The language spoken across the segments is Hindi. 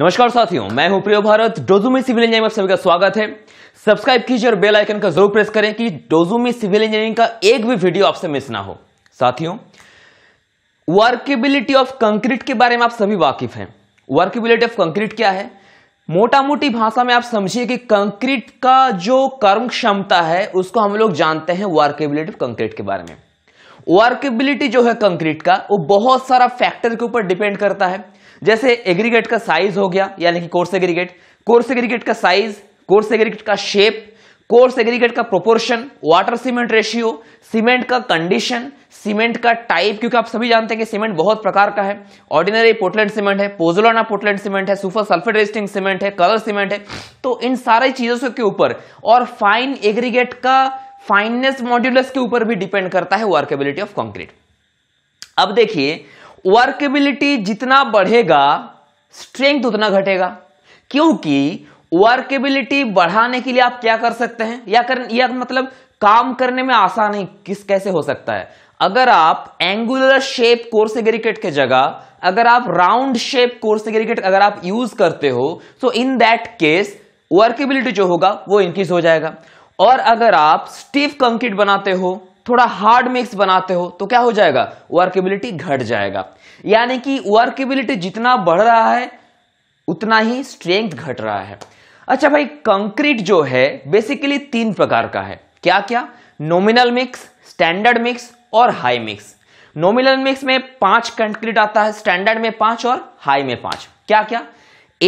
नमस्कार साथियों मैं हूं प्रियो भारत डोजूमी सिविल इंजीनियरिंग में सभी का स्वागत है सब्सक्राइब कीजिए और बेल आइकन का जरूर प्रेस करें कि डोजूमी सिविल इंजीनियरिंग का एक भी वीडियो आपसे मिस ना हो साथियों वर्केबिलिटी ऑफ कंक्रीट के बारे में आप सभी वाकिफ हैं वर्केबिलिटी ऑफ कंक्रीट क्या है मोटा मोटी भाषा में आप समझिए कि कंक्रीट का जो कर्म क्षमता है उसको हम लोग जानते हैं वर्केबिलिटी ऑफ कंक्रीट के बारे में वर्केबिलिटी जो है कंक्रीट का वो बहुत सारा फैक्टर के ऊपर डिपेंड करता है जैसे एग्रीगेट का साइज हो गया यानी कि कोर्स एग्रीगेट कोर्स एग्रीगेट का साइज कोर्स एग्रीगेट का शेप कोर्स एग्रीगेट का proportion water cement ratio cement का कंडीशन सीमेंट का टाइप क्योंकि आप सभी जानते हैं कि सीमेंट बहुत प्रकार का है ऑर्डिनरी पोर्टलैंड सीमेंट है पोजोलाना पोर्टलैंड सीमेंट है सुपर सल्फेट रेस्टिंग सीमेंट है कलर सीमेंट है तो इन सारी चीजों के ऊपर और फाइन एग्रीगेट का फाइननेस मॉड्यूलस के ऊपर भी डिपेंड करता है वर्केबिलिटी ऑफ कंक्रीट अब देखिए वर्केबिलिटी जितना बढ़ेगा स्ट्रेंथ उतना घटेगा क्योंकि वर्केबिलिटी बढ़ाने के लिए आप क्या कर सकते हैं या कर या मतलब काम करने में आसान है किस कैसे हो सकता है अगर आप एंगुलर शेप कोर्स एग्रीकेट के जगह अगर आप राउंड शेप कोर्स एग्रीकेट अगर आप यूज करते हो तो इन दैट केस वर्केबिलिटी जो होगा वो इंक्रीज हो जाएगा और अगर आप स्टीफ कंक्रीट बनाते हो थोड़ा हार्ड मिक्स बनाते हो तो क्या हो जाएगा वर्केबिलिटी घट जाएगा यानी कि वर्केबिलिटी जितना बढ़ रहा है उतना ही स्ट्रेंथ घट रहा है अच्छा भाई कंक्रीट जो है बेसिकली तीन प्रकार का है क्या क्या नोमिनल मिक्स स्टैंडर्ड मिक्स और हाई मिक्स नोमिनल मिक्स में पांच कंक्रीट आता है स्टैंडर्ड में पांच और हाई में पांच क्या क्या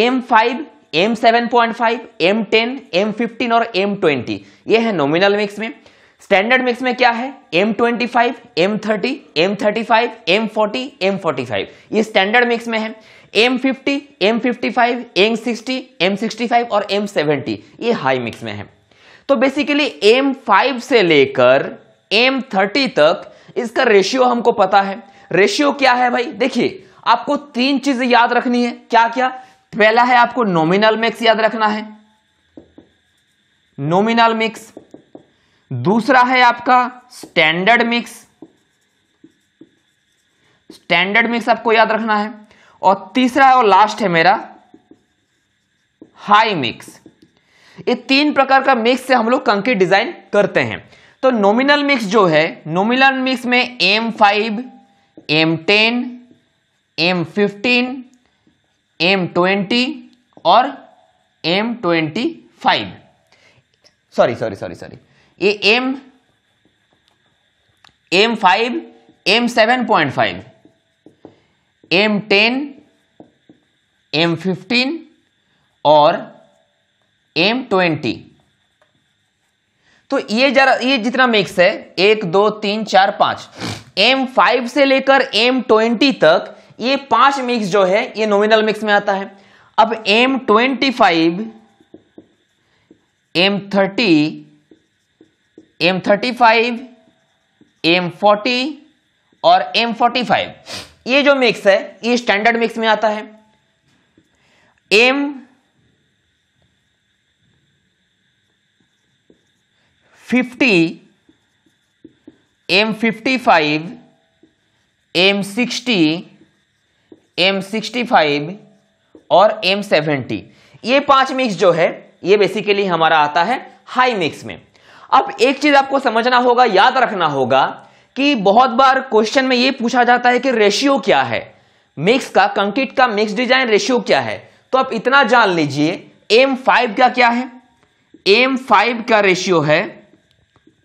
M five M seven point five M ten M fifteen और एम ट्वेंटी ये है नोमिनल मिक्स में स्टैंडर्ड मिक्स में क्या है M twenty five M thirty M thirty five M forty M forty five ये स्टैंडर्ड मिक्स में है M fifty M fifty five M sixty M sixty five और एम सेवेंटी ये हाई मिक्स में है तो बेसिकली एम फाइव से लेकर एम थर्टी तक इसका रेशियो हमको पता है रेशियो क्या है भाई देखिए आपको तीन चीजें याद रखनी है क्या क्या पहला है आपको नॉमिनल मिक्स याद रखना है नॉमिनल मिक्स दूसरा है आपका स्टैंडर्ड मिक्स स्टैंडर्ड मिक्स आपको याद रखना है और तीसरा और लास्ट है मेरा हाई मिक्स ये तीन प्रकार का मिक्स से हम लोग कंकी डिजाइन करते हैं तो नोमिनल मिक्स जो है नोमिनल मिक्स में M five M ten M fifteen M twenty और M twenty five sorry sorry sorry sorry ये M M five M seven point five M ten M fifteen और एम ट्वेंटी तो ये जरा ये जितना मिक्स है एक दो तीन चार पांच एम फाइव से लेकर एम ट्वेंटी तक ये पांच मिक्स जो है ये नॉमिनल मिक्स में आता है अब M twenty five M thirty M thirty five M forty और एम फोर्टी फाइव ये जो मिक्स है ये स्टैंडर्ड मिक्स में आता है M fifty M fifty five M sixty M sixty five और एम सेवेंटी ये पांच मिक्स जो है ये बेसिकली हमारा आता है हाई मिक्स में अब एक चीज आपको समझना होगा याद रखना होगा कि बहुत बार क्वेश्चन में यह पूछा जाता है कि रेशियो क्या है मिक्स का कंक्रीट का मिक्स डिजाइन रेशियो क्या है तो आप इतना जान लीजिए एम फाइव का क्या है एम फाइव का रेशियो है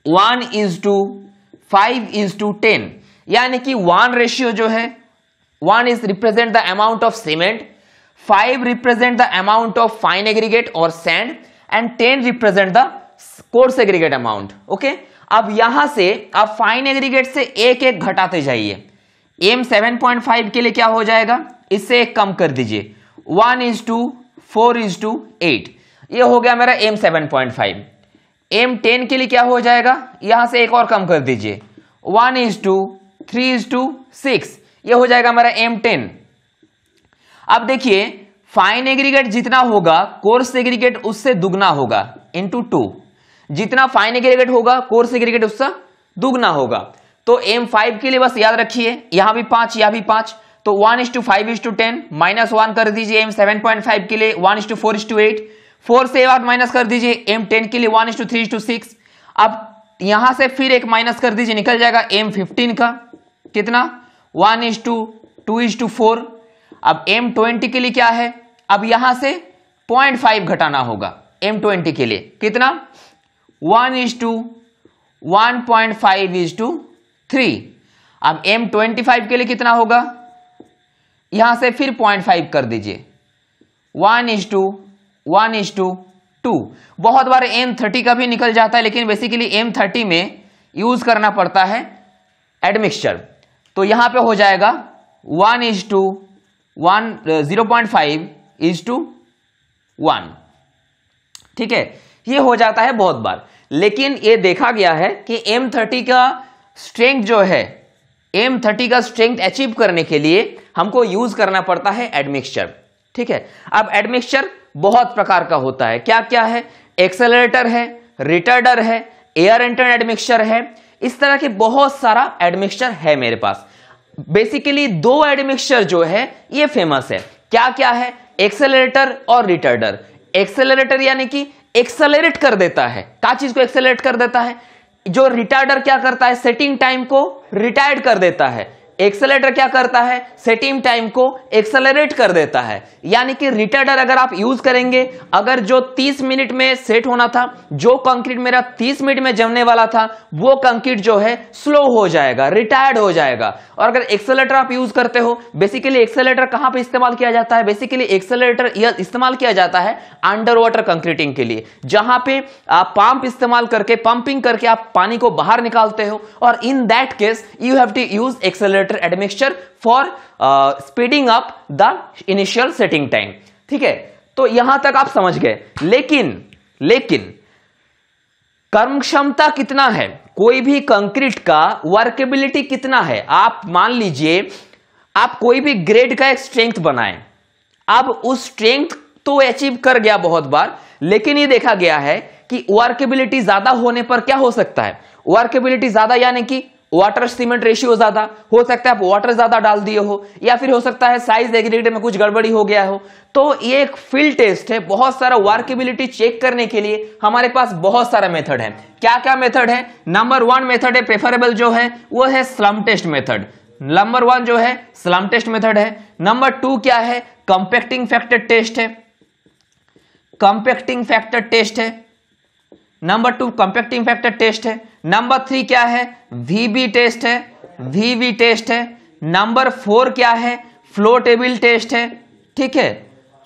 one is to five is to ten यानी कि वन रेशियो जो है one is represent the amount of cement five represent the amount of fine aggregate और sand and ten represent the coarse aggregate amount okay अब यहां से आप फाइन एग्रीगेट से एक एक घटाते जाइए एम सेवन पॉइंट फाइव के लिए क्या हो जाएगा इससे एक कम कर दीजिए one is to four is to eight ये हो गया मेरा M seven point five M ten के लिए क्या हो जाएगा यहां से एक और कम कर दीजिए one is to three is to six ये हो जाएगा मेरा एम टेन अब देखिए फाइन एग्रीगेट जितना होगा कोर्स एग्रीगेट उससे दुगना होगा इंटू टू जितना फाइन एग्रीगेट होगा कोर्स एग्रीगेट उससे दुगना होगा तो एम फाइव के लिए बस याद रखिए यहां भी पांच यहां भी पांच तो one is to five is to ten minus one कर दीजिए एम सेवन पॉइंट फाइव के लिए one is to four is to eight four से आप माइनस कर दीजिए एम टेन के लिए one is to three is to six अब यहां से फिर एक माइनस कर दीजिए निकल जाएगा एम फिफ्टीन का कितना one is to two is to four अब एम ट्वेंटी के लिए क्या है अब यहां से पॉइंट फाइव घटाना होगा एम ट्वेंटी के लिए कितना one is to one point five is to three अब एम ट्वेंटी फाइव के लिए कितना होगा यहां से फिर पॉइंट फाइव कर दीजिए one is to one is to two बहुत बार एम थर्टी का भी निकल जाता है लेकिन बेसिकली एम थर्टी में यूज करना पड़ता है एडमिक्सचर तो यहां पे हो जाएगा one is to one zero point five is to one ठीक है ये हो जाता है बहुत बार लेकिन ये देखा गया है कि एम थर्टी का स्ट्रेंथ जो है एम थर्टी का स्ट्रेंथ अचीव करने के लिए हमको यूज करना पड़ता है एडमिक्सचर ठीक है अब एडमिक्सचर बहुत प्रकार का होता है क्या क्या है एक्सेलरेटर है रिटर्डर है एयर एंटर एडमिक्सचर है इस तरह के बहुत सारा एडमिक्सचर है मेरे पास बेसिकली दो एडमिक्सचर जो है ये फेमस है क्या क्या है एक्सेलरेटर और रिटर्डर एक्सेलरेटर यानी कि एक्सेलरेट कर देता है क्या चीज को एक्सेलरेट कर देता है जो रिटायर्डर क्या करता है सेटिंग टाइम को रिटायर्ड कर देता है एक्सेलेटर क्या करता है सेटिंग टाइम को एक्सेलरेट कर देता है यानी कि रिटर्डर अगर आप यूज करेंगे अगर जो 30 मिनट में सेट होना था जो कंक्रीट मेरा 30 मिनट में जमने वाला था वो कंक्रीट जो है स्लो हो जाएगा रिटायर्ड हो जाएगा और अगर एक्सेलेटर आप यूज करते हो बेसिकली एक्सेलेटर कहां पर इस्तेमाल किया जाता है बेसिकली एक्सेलेटर इस्तेमाल किया जाता है अंडर वाटर कंक्रीटिंग के लिए जहां पे आप पंप इस्तेमाल करके पंपिंग करके आप पानी को बाहर निकालते हो और in that case you have to use accelerator लीटर admixture for speeding up the initial setting time ठीक है तो यहां तक आप समझ गए लेकिन लेकिन कर्म क्षमता कितना है कोई भी कंक्रीट का वर्केबिलिटी कितना है आप मान लीजिए आप कोई भी ग्रेड का एक स्ट्रेंथ बनाए अब उस स्ट्रेंथ तो अचीव कर गया बहुत बार लेकिन ये देखा गया है कि वर्केबिलिटी ज्यादा होने पर क्या हो सकता है वर्केबिलिटी ज्यादा यानी कि वाटर सीमेंट रेशियो ज्यादा हो सकता है आप वाटर ज्यादा डाल दिए हो या फिर हो सकता है साइज एग्रीड में कुछ गड़बड़ी हो गया हो तो ये एक फील्ड टेस्ट है बहुत सारा वर्केबिलिटी चेक करने के लिए हमारे पास बहुत सारा मेथड है क्या क्या मेथड है नंबर वन मेथड है प्रेफरेबल जो है वो है slump test method number one जो है स्लम टेस्ट मेथड है नंबर टू क्या है कंपेक्टिंग फैक्टर टेस्ट है कंपेक्टिंग फैक्टर टेस्ट है number two compacting factor test है नंबर थ्री क्या है वीबी टेस्ट है वीवी टेस्ट है नंबर फोर क्या है फ्लोटेबल टेस्ट है ठीक है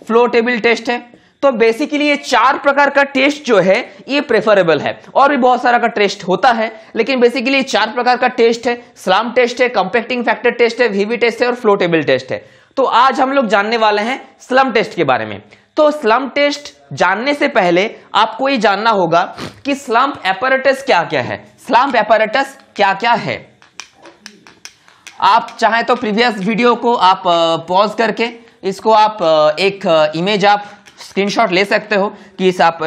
फ्लोटेबल टेस्ट है तो बेसिकली ये चार प्रकार का टेस्ट जो है ये प्रेफरेबल है और भी बहुत सारा का टेस्ट होता है लेकिन बेसिकली चार प्रकार का टेस्ट है स्लाम टेस्ट है कंपेक्टिंग फैक्टर टेस्ट है वीवी टेस्ट है और फ्लोटेबल टेस्ट है तो आज हम लोग जानने वाले हैं स्लम टेस्ट के बारे में तो स्लम टेस्ट जानने से पहले आपको ये जानना होगा कि स्लम्प एपरेटस क्या क्या है स्लम्प एपरेटस क्या क्या है आप चाहे तो प्रीवियस वीडियो को आप पॉज करके इसको आप एक इमेज आप स्क्रीनशॉट ले सकते हो कि इस आप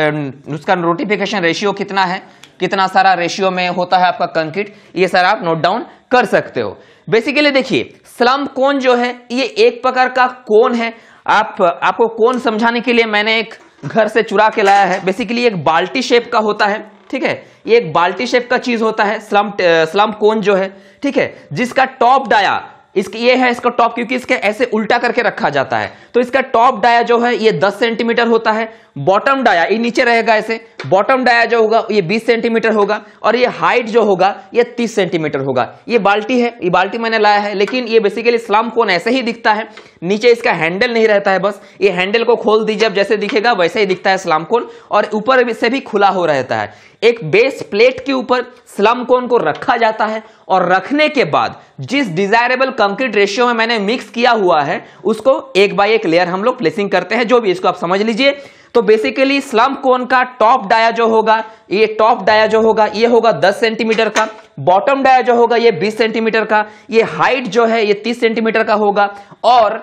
उसका नोटिफिकेशन रेशियो कितना है कितना सारा रेशियो में होता है आपका कंक्रीट ये सारा आप नोट डाउन कर सकते हो बेसिकली देखिए स्लम कोन जो है ये एक प्रकार का कोन है आप आपको कौन समझाने के लिए मैंने एक घर से चुरा के लाया है बेसिकली एक बाल्टी शेप का होता है ठीक है ये एक बाल्टी शेप का चीज होता है स्लम स्लम कोन जो है ठीक है जिसका टॉप डाया इसके ये है इसका टॉप क्योंकि इसके ऐसे उल्टा करके रखा जाता है तो इसका टॉप डाया जो है ये 10 सेंटीमीटर होता है बॉटम डाया ये नीचे रहेगा ऐसे बॉटम डाया जो होगा ये 20 सेंटीमीटर होगा और ये हाइट जो होगा ये 30 सेंटीमीटर होगा ये बाल्टी है ये बाल्टी मैंने लाया है लेकिन ये बेसिकली स्लम कोन ऐसे ही दिखता है नीचे इसका हैंडल नहीं रहता है बस ये हैंडल को खोल दीजिए अब जैसे दिखेगा वैसे ही दिखता है स्लाम कोन और ऊपर से भी खुला हो रहता है एक बेस प्लेट के ऊपर स्लम कोन को रखा जाता है और रखने के बाद जिस डिजायरेबल कंक्रीट रेशियो में मैंने मिक्स किया हुआ है उसको एक बाय एक लेयर हम लोग प्लेसिंग करते हैं जो भी इसको आप समझ लीजिए तो बेसिकली स्लम कोन का टॉप डाया जो होगा ये टॉप डाया जो होगा ये होगा 10 सेंटीमीटर का बॉटम डाया जो होगा ये 20 सेंटीमीटर का ये हाइट जो है ये 30 सेंटीमीटर का होगा और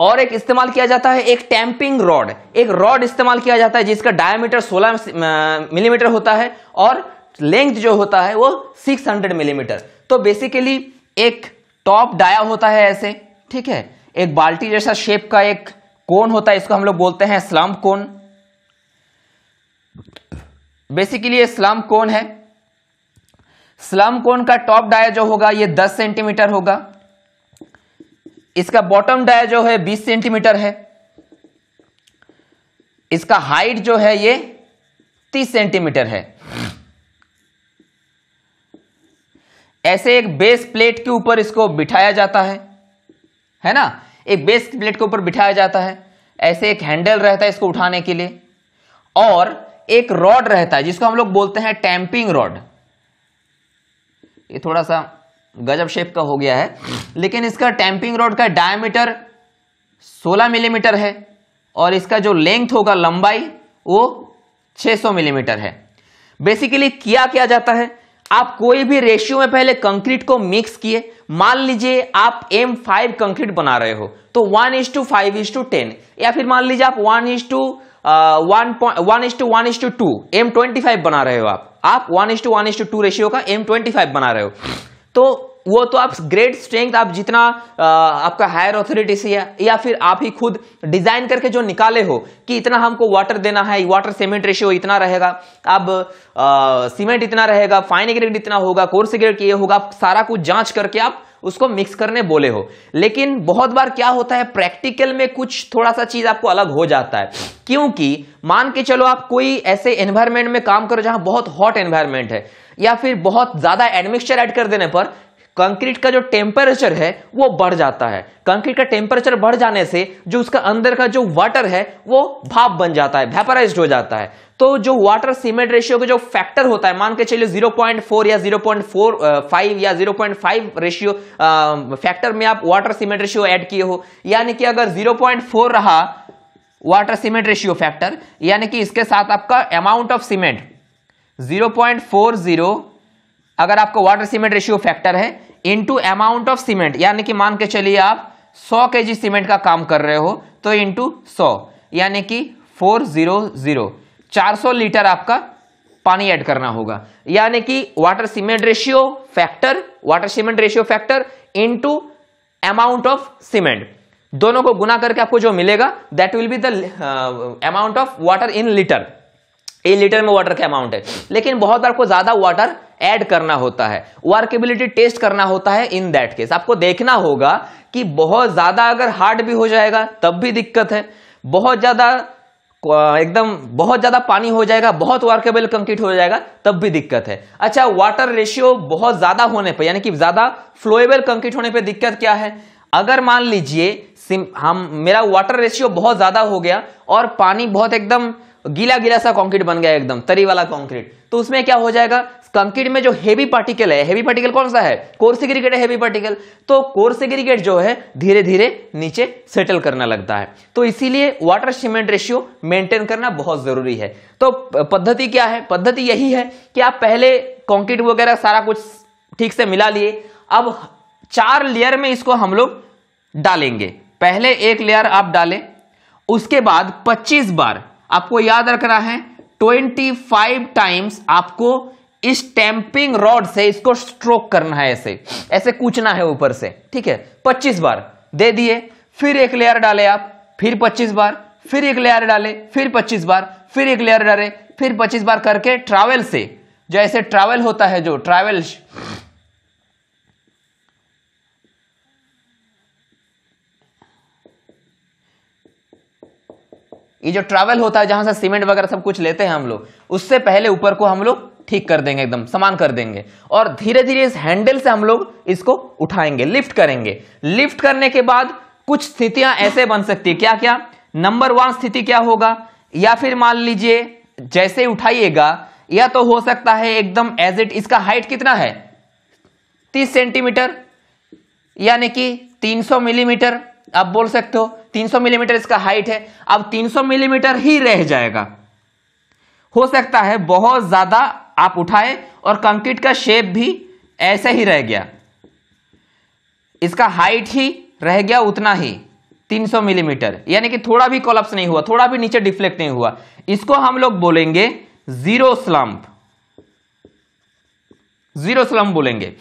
और एक इस्तेमाल किया जाता है एक टैंपिंग रॉड एक रॉड इस्तेमाल किया जाता है जिसका डायमीटर 16 मिलीमीटर होता है और लेंथ जो होता है वो 600 मिलीमीटर तो बेसिकली एक टॉप डाया होता है ऐसे ठीक है एक बाल्टी जैसा शेप का एक कोण होता है इसको हम लोग बोलते हैं स्लम कोन बेसिकली ये स्लम कोण है स्लम कोन का टॉप डाया जो होगा ये 10 सेंटीमीटर होगा इसका बॉटम डाया जो है 20 सेंटीमीटर है इसका हाइट जो है ये 30 सेंटीमीटर है ऐसे एक बेस प्लेट के ऊपर इसको बिठाया जाता है है ना एक बेस प्लेट के ऊपर बिठाया जाता है ऐसे एक हैंडल रहता है इसको उठाने के लिए और एक रॉड रहता है जिसको हम लोग बोलते हैं टैंपिंग रॉड ये थोड़ा सा गजब शेप का हो गया है लेकिन इसका टैंपिंग रॉड का डायमीटर 16 मिलीमीटर है और इसका जो लेंथ होगा लंबाई वो 600 मिलीमीटर है बेसिकली क्या जाता है आप कोई भी रेशियो में पहले कंक्रीट को मिक्स किए मान लीजिए आप एम फाइव कंक्रीट बना रहे हो तो one is to five is to ten या फिर मान लीजिए आप one is to one one is to one is to two M twenty five बना रहे हो आप आप one is to one is to two ratio का एम ट्वेंटी फाइव बना रहे हो तो वो तो आप ग्रेट स्ट्रेंथ आप जितना आ, आपका हायर ऑथोरिटी से या, या फिर आप ही खुद डिजाइन करके जो निकाले हो कि इतना हमको वाटर देना है वाटर सीमेंट रेशियो इतना रहेगा अब सीमेंट इतना रहेगा फाइन ग्रेड इतना होगा कोर्स ग्रेड ये होगा आप सारा कुछ जांच करके आप उसको मिक्स करने बोले हो लेकिन बहुत बार क्या होता है प्रैक्टिकल में कुछ थोड़ा सा चीज आपको अलग हो जाता है क्योंकि मान के चलो आप कोई ऐसे एनवायरमेंट में काम करो जहां बहुत हॉट एनवायरमेंट है या फिर बहुत ज्यादा एडमिक्सचर ऐड कर देने पर कंक्रीट का जो टेम्परेचर है वो बढ़ जाता है कंक्रीट का टेम्परेचर बढ़ जाने से जो उसका अंदर का जो वाटर है वो भाप बन जाता है वेपराइज हो जाता है तो जो वाटर सीमेंट रेशियो का जो फैक्टर होता है मान के चलिए 0.4 या 0.45 या 0.5 रेशियो फैक्टर में आप वाटर सीमेंट रेशियो ऐड किए हो यानी कि अगर 0.4 रहा वाटर सीमेंट रेशियो फैक्टर यानी कि इसके साथ आपका अमाउंट ऑफ सीमेंट 0.40 अगर आपको वाटर सीमेंट रेशियो फैक्टर है इंटू अमाउंट ऑफ सीमेंट यानी कि मान के चलिए आप 100 के जी सीमेंट का काम कर रहे हो तो इंटू सौ यानी कि फोर जीरो जीरो चार सौ लीटर आपका पानी ऐड करना होगा यानी कि water cement ratio factor water cement ratio factor into amount of cement दोनों को गुना करके आपको जो मिलेगा that will be the amount of water in litre a litre में वाटर का अमाउंट है लेकिन बहुत बार को ज्यादा वाटर ऐड करना होता है वर्केबिलिटी टेस्ट करना होता है इन दैट केस आपको देखना होगा कि बहुत ज्यादा अगर हार्ड भी हो जाएगा तब भी दिक्कत है बहुत ज्यादा एकदम बहुत ज्यादा पानी हो जाएगा बहुत वर्केबल कंक्रीट हो जाएगा तब भी दिक्कत है अच्छा वाटर रेशियो बहुत ज्यादा होने पर यानी कि ज्यादा फ्लोएबल कंक्रीट होने पर दिक्कत क्या है अगर मान लीजिए हम मेरा वाटर रेशियो बहुत ज्यादा हो गया और पानी बहुत एकदम गीला गीला सा कंक्रीट बन गया एकदम तरी वाला कंक्रीट तो उसमें क्या हो जाएगा कंक्रीट में जो हेवी पार्टिकल है हेवी पार्टिकल कौन सा है कोर्सिग्रीगेट है हैवी पार्टिकल तो कोर्सिग्रीगेट जो है धीरे धीरे नीचे सेटल करना लगता है तो इसीलिए वाटर सीमेंट रेशियो मेंटेन करना बहुत जरूरी है तो पद्धति क्या है पद्धति यही है कि आप पहले कॉन्क्रीट वगैरह सारा कुछ ठीक से मिला लिए अब चार लेयर में इसको हम लोग डालेंगे पहले एक लेयर आप डालें उसके बाद 25 बार आपको याद रखना है 25 टाइम्स आपको इस टैंपिंग रॉड से इसको स्ट्रोक करना है ऐसे ऐसे कूचना है ऊपर से ठीक है 25 बार दे दिए फिर एक लेयर डाले आप फिर 25 बार फिर एक लेयर डाले फिर 25 बार फिर एक लेयर डाले फिर 25 बार करके ट्रैवल से जो ऐसे ट्रैवल होता है जो ट्रैवल ये जो ट्रैवल होता है जहाँ से सीमेंट वगैरह सब कुछ लेते हैं हम लोग उससे पहले ऊपर को हम लोग ठीक कर देंगे एकदम समान कर देंगे और धीरे धीरे इस हैंडल से हम लोग इसको उठाएंगे लिफ्ट करेंगे लिफ्ट करने के बाद कुछ स्थितियां ऐसे बन सकती है क्या क्या नंबर वन स्थिति क्या होगा या फिर मान लीजिए जैसे उठाइएगा या तो हो सकता है एकदम एज इट इसका हाइट कितना है तीस सेंटीमीटर यानी कि सौ मिलीमीटर आप बोल सकते हो 300 मिलीमीटर इसका हाइट है अब 300 मिलीमीटर ही रह जाएगा हो सकता है बहुत ज़्यादा आप उठाए और कंक्रीट का शेप भी ऐसे ही रह गया इसका हाइट ही रह गया उतना ही 300 मिलीमीटर यानी कि थोड़ा भी कोलप्स नहीं हुआ थोड़ा भी नीचे डिफ्लेक्ट नहीं हुआ इसको हम लोग बोलेंगे जीरो स्लम्प जीरो स्लम्प बोलेंगे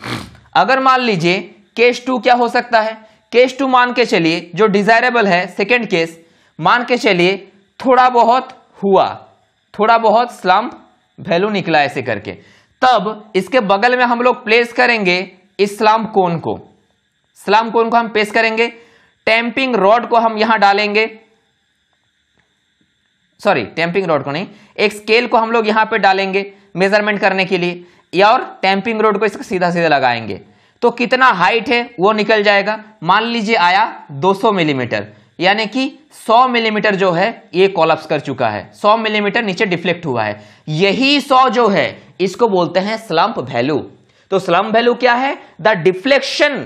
अगर मान लीजिए केस टू क्या हो सकता है केस टू मान के चलिए जो डिजायरेबल है सेकेंड केस मान के चलिए थोड़ा बहुत हुआ थोड़ा बहुत स्लम्प वैल्यू निकला ऐसे करके तब इसके बगल में हम लोग प्लेस करेंगे इस स्लम्प कोन को स्लम्प कोन को हम प्लेस करेंगे टैंपिंग रॉड को हम यहां डालेंगे सॉरी टैंपिंग रॉड को नहीं एक स्केल को हम लोग यहां पे डालेंगे मेजरमेंट करने के लिए या और टैंपिंग रोड को इसको सीधा सीधा लगाएंगे तो कितना हाइट है वो निकल जाएगा मान लीजिए आया 200 मिलीमीटर यानी कि 100 मिलीमीटर जो है ये कॉलप्स कर चुका है 100 मिलीमीटर नीचे डिफ्लेक्ट हुआ है यही 100 जो है इसको बोलते हैं स्लम्प वैल्यू तो स्लम्प वैल्यू क्या है the deflection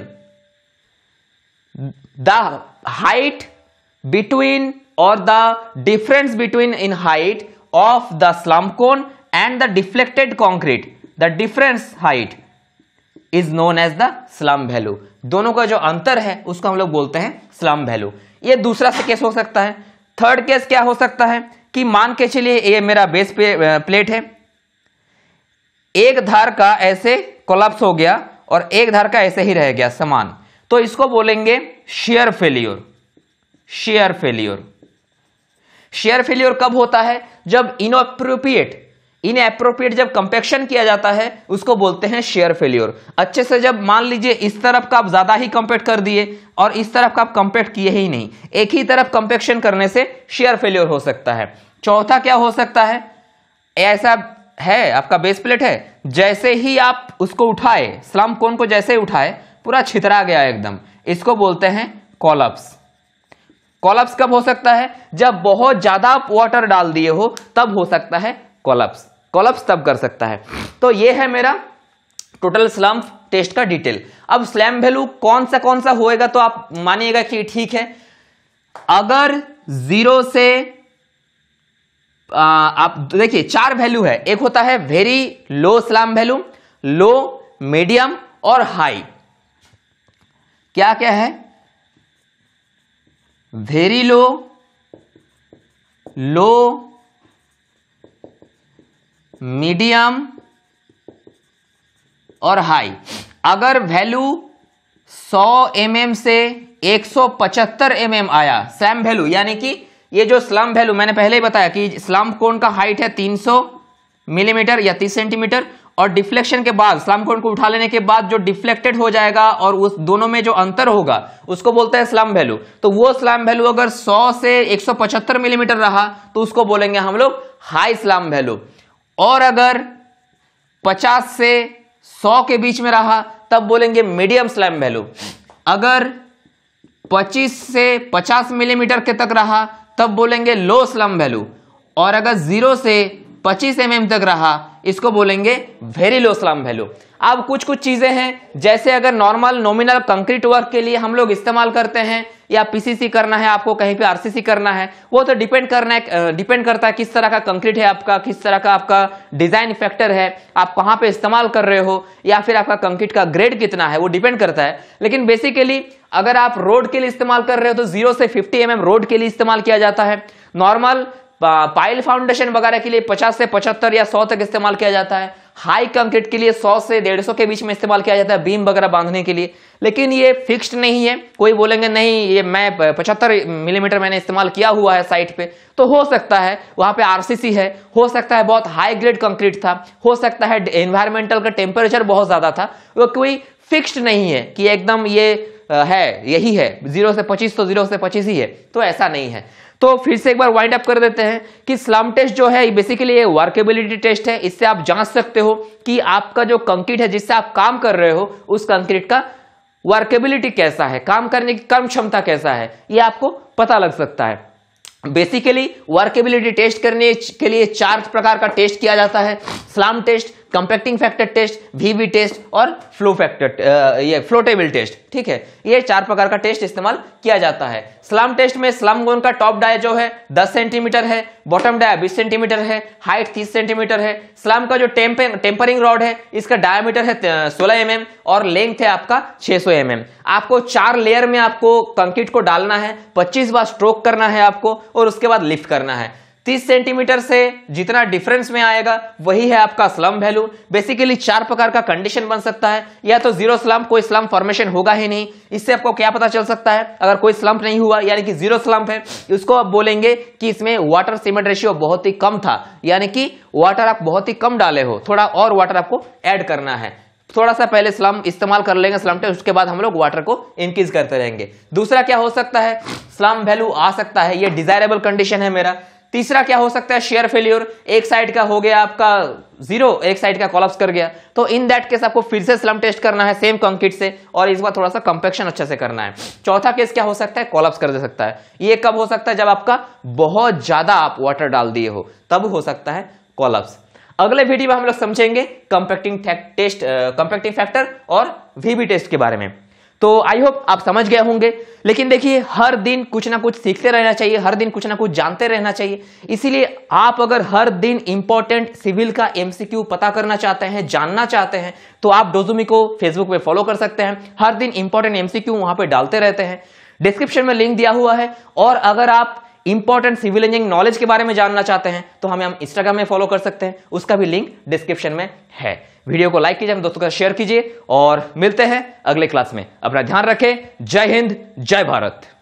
the height between और the difference between in height of the slump cone cone and the deflected concrete the difference height is known as the slump value दोनों का जो अंतर है उसको हम लोग बोलते हैं स्लम वैल्यू ये दूसरा से केस हो सकता है थर्ड केस क्या हो सकता है कि मान के चलिए ये मेरा बेस पे प्लेट है एक धार का ऐसे कोलप्स हो गया और एक धार का ऐसे ही रह गया समान तो इसको बोलेंगे shear failure shear failure shear failure कब होता है जब इनअप्रोप्रिएट इन अप्रोप्रिएट जब कंपेक्शन किया जाता है उसको बोलते हैं शेयर फेल्योर अच्छे से जब मान लीजिए इस तरफ का आप ज़्यादा ही कंपेक्ट कर दिए और इस तरफ का आप कंपेक्ट किए ही नहीं एक ही तरफ कंपेक्शन करने से शेयर फेल्योर हो सकता है चौथा क्या हो सकता है ऐसा है आपका बेस प्लेट है जैसे ही आप उसको उठाए स्लम कोन को जैसे उठाए पूरा छितरा गया एकदम इसको बोलते हैं कॉलअप्स कॉलप्स कब हो सकता है जब बहुत ज़्यादा आप वाटर डाल दिए हो तब हो सकता है कॉलप्स कॉलप्स तब कर सकता है तो ये है मेरा टोटल स्लम्प टेस्ट का डिटेल अब स्लैम वैल्यू कौन सा कौन सा होएगा तो आप मानिएगा कि ठीक है अगर जीरो से आ, आप देखिए चार वैल्यू है एक होता है very low slump value low medium और हाई क्या क्या है वेरी लो लो मीडियम और हाई अगर वैल्यू 100 एम mm से 175 एम mm आया स्लम वैल्यू यानी कि ये जो स्लम वैल्यू मैंने पहले ही बताया कि स्लम कोण का हाइट है 300 मिलीमीटर mm या 30 सेंटीमीटर और डिफ्लेक्शन के बाद स्लम कोण को उठा लेने के बाद जो डिफ्लेक्टेड हो जाएगा और उस दोनों में जो अंतर होगा उसको बोलते हैं स्लम वैल्यू तो वो स्लम वैल्यू अगर 100 से 175 मिलीमीटर mm रहा तो उसको बोलेंगे हम लोग हाई स्लम वैल्यू और अगर 50 से 100 के बीच में रहा तब बोलेंगे मीडियम स्लैम वैल्यू अगर 25 से 50 मिलीमीटर के तक रहा तब बोलेंगे लो स्लम वैल्यू और अगर जीरो से 25 एम mm तक रहा इसको बोलेंगे वेरी लो स्लम वैल्यू अब कुछ कुछ चीज़ें हैं जैसे अगर नॉर्मल नॉमिनल कंक्रीट वर्क के लिए हम लोग इस्तेमाल करते हैं या पीसीसी करना है आपको कहीं पे आरसीसी करना है वो तो डिपेंड करना है डिपेंड करता है किस तरह का कंक्रीट है आपका किस तरह का आपका डिजाइन फैक्टर है आप कहाँ पे इस्तेमाल कर रहे हो या फिर आपका कंक्रीट का ग्रेड कितना है वो डिपेंड करता है लेकिन बेसिकली अगर आप रोड के लिए इस्तेमाल कर रहे हो तो जीरो से फिफ्टी एम mm रोड के लिए इस्तेमाल किया जाता है नॉर्मल पाइल फाउंडेशन वगैरह के लिए पचास से पचहत्तर या सौ तक इस्तेमाल किया जाता है हाई कंक्रीट के लिए 100 से 150 के बीच में इस्तेमाल किया जाता है बीम वगैरह बांधने के लिए लेकिन ये फिक्स्ड नहीं है कोई बोलेंगे नहीं ये मैं पचहत्तर मिलीमीटर मैंने इस्तेमाल किया हुआ है साइट पे तो हो सकता है वहां पे आरसीसी है हो सकता है बहुत हाई ग्रेड कंक्रीट था हो सकता है एनवायरमेंटल का टेम्परेचर बहुत ज़्यादा था वो कोई फिक्स्ड नहीं है कि एकदम ये है यही है जीरो से पच्चीस तो जीरो से पच्चीस ही है तो ऐसा नहीं है तो फिर से एक बार वाइंड अप कर देते हैं कि स्लम टेस्ट जो है बेसिकली ये वर्केबिलिटी टेस्ट है इससे आप जांच सकते हो कि आपका जो कंक्रीट है जिससे आप काम कर रहे हो उस कंक्रीट का वर्केबिलिटी कैसा है काम करने की कर्म क्षमता कैसा है ये आपको पता लग सकता है बेसिकली वर्केबिलिटी टेस्ट करने के लिए चार प्रकार का टेस्ट किया जाता है slump test compacting factor test VV test और फ्लो फैक्टर uh, ये फ्लोटेबल टेस्ट ठीक है ये चार प्रकार का टेस्ट इस्तेमाल किया जाता है स्लम टेस्ट में स्लम गोन का टॉप डाया जो है 10 सेंटीमीटर है बॉटम डाया 20 सेंटीमीटर है हाइट 30 सेंटीमीटर है स्लम का जो टेम्पर, टेम्परिंग रॉड है इसका डायमीटर है uh, सोलह एम mm और लेंथ है आपका छह सौ mm. आपको चार लेयर में आपको कंक्रीट को डालना है पच्चीस बार स्ट्रोक करना है आपको और उसके बाद लिफ्ट करना है तीस सेंटीमीटर से जितना डिफरेंस में आएगा वही है आपका स्लम वैल्यू बेसिकली चार प्रकार का कंडीशन बन सकता है या तो जीरो स्लम कोई स्लम फॉर्मेशन होगा ही नहीं इससे आपको क्या पता चल सकता है अगर कोई स्लम्प नहीं हुआ यानी कि जीरो स्लम्प है उसको आप बोलेंगे कि इसमें वाटर सीमेंट रेशियो बहुत ही कम था यानी कि वाटर आप बहुत ही कम डाले हो थोड़ा और वाटर आपको एड करना है थोड़ा सा पहले स्लम इस्तेमाल कर लेंगे स्लम टेस्ट उसके बाद हम लोग वाटर को इंक्रीज करते रहेंगे दूसरा क्या हो सकता है स्लम वैल्यू आ सकता है ये डिजायरेबल कंडीशन है मेरा तीसरा क्या हो सकता है शेयर फेल्योर एक साइड का हो गया आपका जीरो एक साइड का कॉलप्स कर गया तो इन दैट केस आपको फिर से स्लम टेस्ट करना है सेम कंक्रीट से और इस बार थोड़ा सा कंपेक्शन अच्छे से करना है चौथा केस क्या हो सकता है कॉलप्स कर दे सकता है ये कब हो सकता है जब आपका बहुत ज्यादा आप वाटर डाल दिए हो तब हो सकता है कॉलप्स अगले वीडियो में हम लोग समझेंगे कंपेक्टिंग टेस्ट कंपेक्टिंग फैक्टर और वीबी टेस्ट के बारे में तो आई होप आप समझ गए होंगे लेकिन देखिए हर दिन कुछ ना कुछ सीखते रहना चाहिए हर दिन कुछ ना कुछ जानते रहना चाहिए इसीलिए आप अगर हर दिन इंपॉर्टेंट सिविल का एमसीक्यू पता करना चाहते हैं जानना चाहते हैं तो आप डोजुमी को फेसबुक पे फॉलो कर सकते हैं हर दिन इंपॉर्टेंट एमसीक्यू वहां पे डालते रहते हैं डिस्क्रिप्शन में लिंक दिया हुआ है और अगर आप इंपॉर्टेंट सिविल इंजीनियरिंग नॉलेज के बारे में जानना चाहते हैं तो हमें हम इंस्टाग्राम में फॉलो कर सकते हैं उसका भी लिंक डिस्क्रिप्शन में है वीडियो को लाइक कीजिए हम दोस्तों का शेयर कीजिए और मिलते हैं अगले क्लास में अपना ध्यान रखें जय हिंद जय भारत